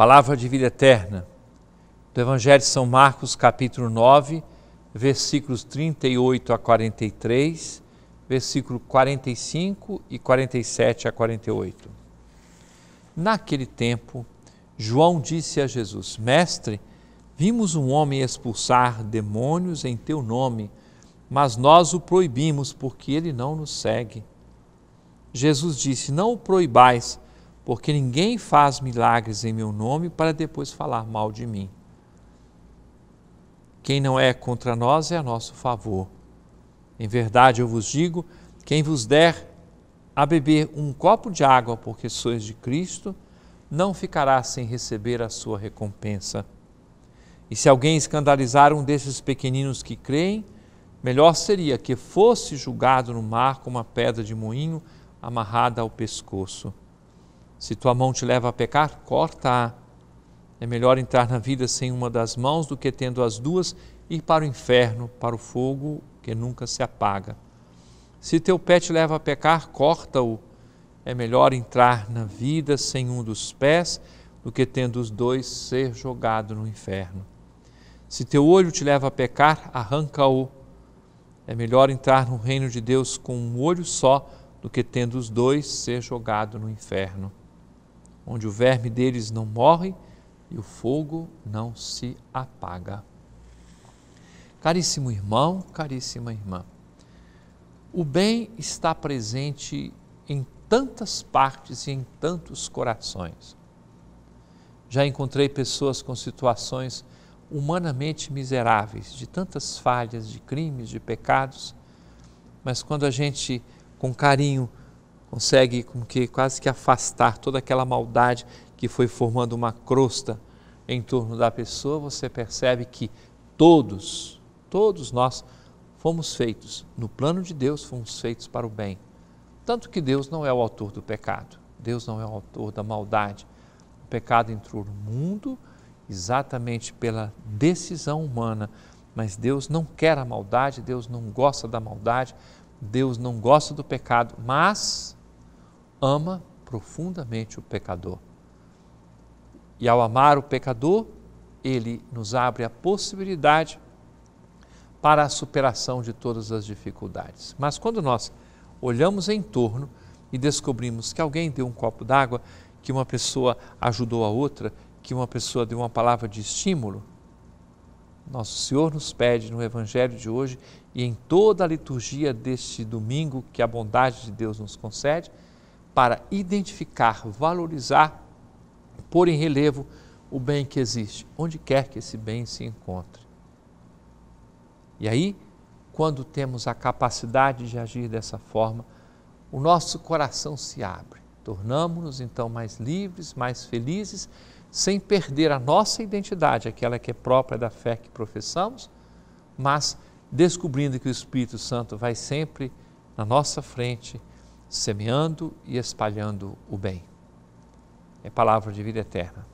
palavra de vida eterna, do Evangelho de São Marcos, capítulo 9, versículos 38 a 43, versículo 45 e 47 a 48. Naquele tempo, João disse a Jesus: Mestre, vimos um homem expulsar demônios em teu nome, mas nós o proibimos porque ele não nos segue. Jesus disse: Não o proibais porque ninguém faz milagres em meu nome para depois falar mal de mim. Quem não é contra nós é a nosso favor. Em verdade eu vos digo: quem vos der a beber um copo de água porque sois de Cristo, não ficará sem receber a sua recompensa. E se alguém escandalizar um desses pequeninos que creem, melhor seria que fosse julgado no mar com uma pedra de moinho amarrada ao pescoço. Se tua mão te leva a pecar, corta-a. É melhor entrar na vida sem uma das mãos do que tendo as duas ir para o inferno, para o fogo que nunca se apaga. Se teu pé te leva a pecar, corta-o. É melhor entrar na vida sem um dos pés do que tendo os dois ser jogado no inferno. Se teu olho te leva a pecar, arranca-o. É melhor entrar no reino de Deus com um olho só do que tendo os dois ser jogado no inferno onde o verme deles não morre e o fogo não se apaga. Caríssimo irmão, caríssima irmã, o bem está presente em tantas partes e em tantos corações. Já encontrei pessoas com situações humanamente miseráveis, de tantas falhas, de crimes, de pecados, mas quando a gente, com carinho, consegue como que quase que afastar toda aquela maldade que foi formando uma crosta em torno da pessoa, você percebe que todos, todos nós fomos feitos no plano de Deus, fomos feitos para o bem. Tanto que Deus não é o autor do pecado, Deus não é o autor da maldade. O pecado entrou no mundo exatamente pela decisão humana, mas Deus não quer a maldade, Deus não gosta da maldade, Deus não gosta do pecado, mas ama profundamente o pecador. E ao amar o pecador, ele nos abre a possibilidade para a superação de todas as dificuldades. Mas quando nós olhamos em torno e descobrimos que alguém deu um copo d'água, que uma pessoa ajudou a outra, que uma pessoa deu uma palavra de estímulo, nosso Senhor nos pede no Evangelho de hoje e em toda a liturgia deste domingo que a bondade de Deus nos concede, para identificar, valorizar, pôr em relevo o bem que existe, onde quer que esse bem se encontre. E aí, quando temos a capacidade de agir dessa forma, o nosso coração se abre. Tornamos-nos então mais livres, mais felizes, sem perder a nossa identidade, aquela que é própria da fé que professamos, mas descobrindo que o Espírito Santo vai sempre na nossa frente semeando e espalhando o bem. É palavra de vida eterna.